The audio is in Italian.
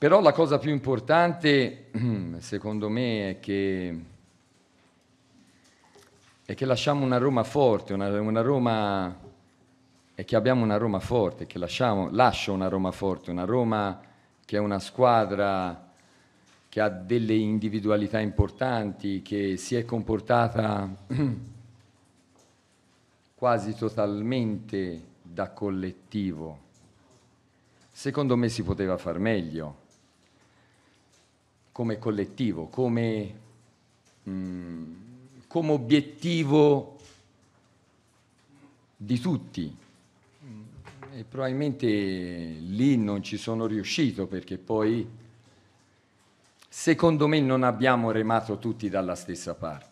Però la cosa più importante, secondo me, è che, è che lasciamo una Roma forte, una, una Roma, è che abbiamo una Roma forte, che lasciamo, lascio una Roma forte, una Roma che è una squadra che ha delle individualità importanti, che si è comportata quasi totalmente da collettivo. Secondo me si poteva far meglio come collettivo, come, mh, mm, come obiettivo di tutti. Mm, e probabilmente lì non ci sono riuscito perché poi secondo me non abbiamo remato tutti dalla stessa parte.